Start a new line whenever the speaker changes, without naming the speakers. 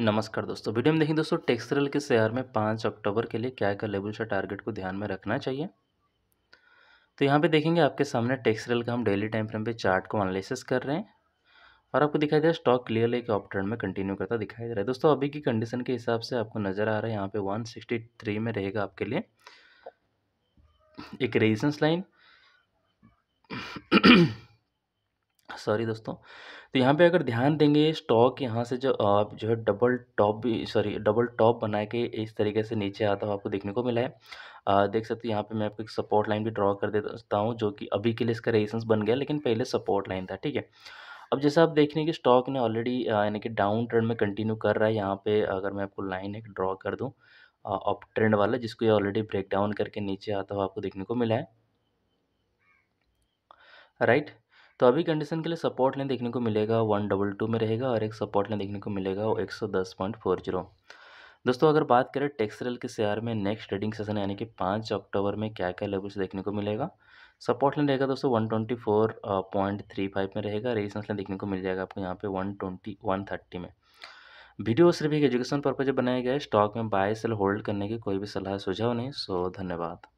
नमस्कार दोस्तों वीडियो में देखिए दोस्तों टेक्सरल के शेयर में पाँच अक्टूबर के लिए क्या क्या लेवल्स और टारगेट को ध्यान में रखना चाहिए तो यहाँ पे देखेंगे आपके सामने टेक्सरल का हम डेली टाइम फ्रेम पे चार्ट को एनालिसिस कर रहे हैं और आपको दिखाई दे रहा है स्टॉक क्लियर एक अप ट्रेंड में कंटिन्यू करता दिखाई दे रहा है दोस्तों अभी की कंडीशन के हिसाब से आपको नज़र आ रहा है यहाँ पे वन में रहेगा आपके लिए एक रेजिस्टेंस लाइन सॉरी दोस्तों तो यहाँ पे अगर ध्यान देंगे स्टॉक यहाँ से जो आप जो है डबल टॉप भी सॉरी डबल टॉप बना के इस तरीके से नीचे आता हुआ आपको देखने को मिला है आ, देख सकते हो यहाँ पे मैं आपको एक सपोर्ट लाइन भी ड्रॉ कर देता हूँ जो कि अभी के लिए इसका रेजिस्टेंस बन गया लेकिन पहले सपोर्ट लाइन था ठीक है अब जैसा आप देख रहे कि स्टॉक ने ऑलरेडी यानी कि डाउन ट्रेंड में कंटिन्यू कर रहा है यहाँ पर अगर मैं आपको लाइन एक ड्रॉ कर दूँ अप ट्रेंड वाला जिसको ये ऑलरेडी ब्रेक डाउन करके नीचे आता हुआ आपको देखने को मिला है राइट right? तो अभी कंडीशन के लिए सपोर्ट लाइन देखने को मिलेगा वन डबल टू में रहेगा और एक सपोर्ट लाइन देखने को मिलेगा वो एक सौ दस पॉइंट फोर जीरो दोस्तों अगर बात करें टेक्सरल के शेयर में नेक्स्ट ट्रेडिंग सेशन यानी कि पाँच अक्टूबर में क्या क्या लेवल्स देखने को मिलेगा सपोर्ट लाइन रहेगा दोस्तों one twenty four point three five में रहेगा रेजिस्टेंस लाइन देखने को मिल जाएगा आपको यहाँ पे वन ट्वेंटी वन थर्टी में वीडियो सिर्फ एक एजुकेशन पर्पज बनाया गया है स्टॉक में बाय सेल होल्ड करने की कोई भी सलाह सुझाव नहीं सो धन्यवाद